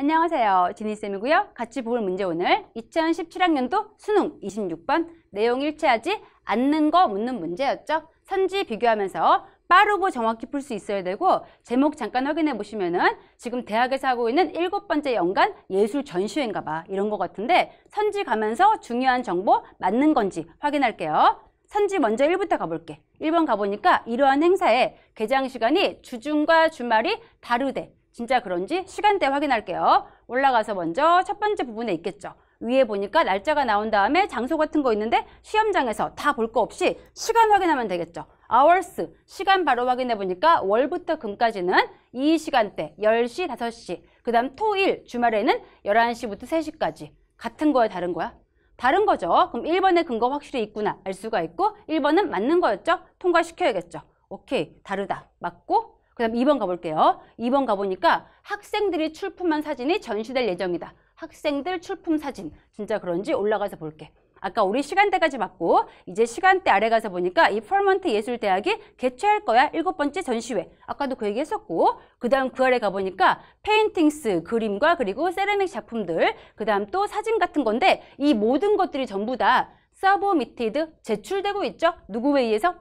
안녕하세요. 지니쌤이고요. 같이 볼 문제 오늘 2017학년도 수능 26번 내용 일치하지 않는 거 묻는 문제였죠. 선지 비교하면서 빠르고 정확히 풀 수 있어야 되고 제목 잠깐 확인해 보시면은 지금 대학에서 하고 있는 일곱 번째 연간 예술 전시회인가 봐 이런 거 같은데 선지 가면서 중요한 정보 맞는 건지 확인할게요. 선지 먼저 1부터 가볼게. 1번 가보니까 이러한 행사에 개장 시간이 주중과 주말이 다르대. 진짜 그런지 시간대 확인할게요. 올라가서 먼저 첫 번째 부분에 있겠죠. 위에 보니까 날짜가 나온 다음에 장소 같은 거 있는데 시험장에서 다 볼 거 없이 시간 확인하면 되겠죠. hours, 시간 바로 확인해 보니까 월부터 금까지는 이 시간대 10시, 5시 그 다음 토일, 주말에는 11시부터 3시까지 같은 거야 다른 거야? 다른 거죠. 그럼 1번의 근거 확실히 있구나 알 수가 있고 1번은 맞는 거였죠. 통과시켜야겠죠. 오케이, 다르다. 맞고 그 다음 2번 가볼게요. 2번 가보니까 학생들이 출품한 사진이 전시될 예정이다. 학생들 출품 사진 진짜 그런지 올라가서 볼게. 아까 우리 시간대까지 봤고 이제 시간대 아래 가서 보니까 이 펄먼트 예술대학이 개최할 거야 일곱 번째 전시회 아까도 그 얘기 했었고 그 다음 그 아래 가보니까 페인팅스 그림과 그리고 세라믹 작품들 그 다음 또 사진 같은 건데 이 모든 것들이 전부 다 서브미티드 제출되고 있죠 누구에 의해서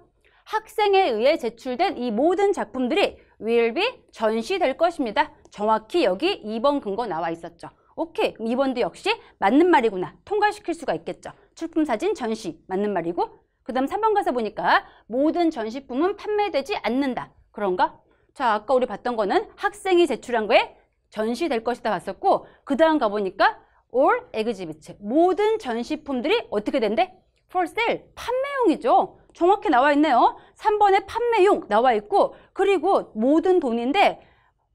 학생에 의해 제출된 이 모든 작품들이 will be 전시될 것입니다. 정확히 여기 2번 근거 나와 있었죠. 오케이, 2번도 역시 맞는 말이구나. 통과시킬 수가 있겠죠. 출품 사진 전시 맞는 말이고 그 다음 3번 가서 보니까 모든 전시품은 판매되지 않는다. 그런가? 자, 아까 우리 봤던 거는 학생이 제출한 거에 전시될 것이다 봤었고 그 다음 가보니까 all exhibits 모든 전시품들이 어떻게 된대? for sale 판매용이죠. 정확히 나와 있네요. 3번에 판매용 나와 있고 그리고 모든 돈인데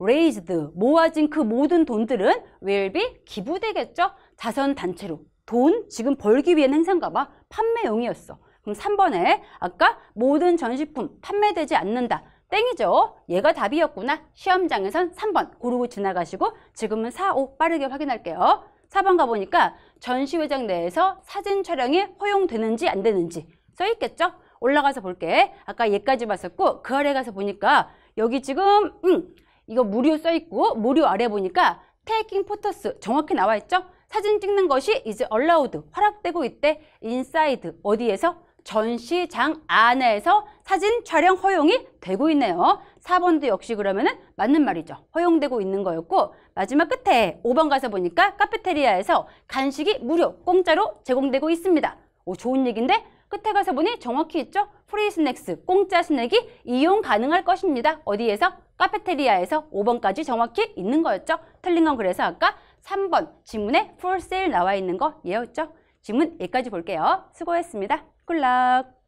raised 모아진 그 모든 돈들은 will be 기부되겠죠. 자선 단체로 돈 지금 벌기 위한 행사인가 봐. 판매용이었어. 그럼 3번에 아까 모든 전시품 판매되지 않는다. 땡이죠. 얘가 답이었구나. 시험장에선 3번 고르고 지나가시고 지금은 4, 5 빠르게 확인할게요. 4번 가보니까 전시회장 내에서 사진 촬영이 허용되는지 안 되는지 써 있겠죠? 올라가서 볼게. 아까 얘까지 봤었고 그 아래 가서 보니까 여기 지금 음, 이거 무료 써있고 무료 아래 보니까 taking photos 정확히 나와있죠? 사진 찍는 것이 이제 allowed 허락되고 있대 inside 어디에서? 전시장 안에서 사진 촬영 허용이 되고 있네요. 4번도 역시 그러면 은 맞는 말이죠. 허용되고 있는 거였고 마지막 끝에 5번 가서 보니까 카페테리아에서 간식이 무료 공짜로 제공되고 있습니다. 오 좋은 얘기인데 끝에 가서 보니 정확히 있죠? 프리 스낵스, 공짜 스낵이 이용 가능할 것입니다. 어디에서? 카페테리아에서 5번까지 정확히 있는 거였죠. 틀린 건 그래서 아까 3번 지문에 풀 o r 나와 있는 거 얘였죠. 지문 여기까지 볼게요. 수고했습니다. 꿀락!